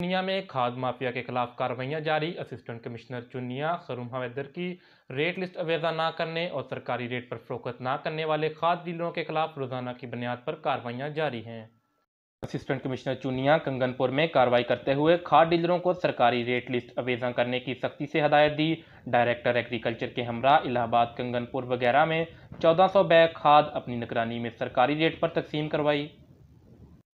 चुनिया में खाद माफिया के खिलाफ कार्रवाइयां जारी असिस्टेंट कमिश्नर चुनिया खरूम हवेदर की रेट लिस्ट अवेदा ना करने और सरकारी रेट पर फरोख्त ना करने वाले खाद डीलरों के खिलाफ रोजाना की बुनियाद पर कार्रवाइयां जारी हैं असिस्टेंट कमिश्नर चुनिया कंगनपुर में कार्रवाई करते हुए खाद डीलरों को सरकारी रेट लिस्ट अवेजा करने की सख्ती से हदायत दी डायरेक्टर एग्रीकल्चर के हमरा इलाहाबाद कंगनपुर वगैरह में चौदह सौ बैग खाद अपनी निगरानी में सरकारी रेट पर तकसीम करवाई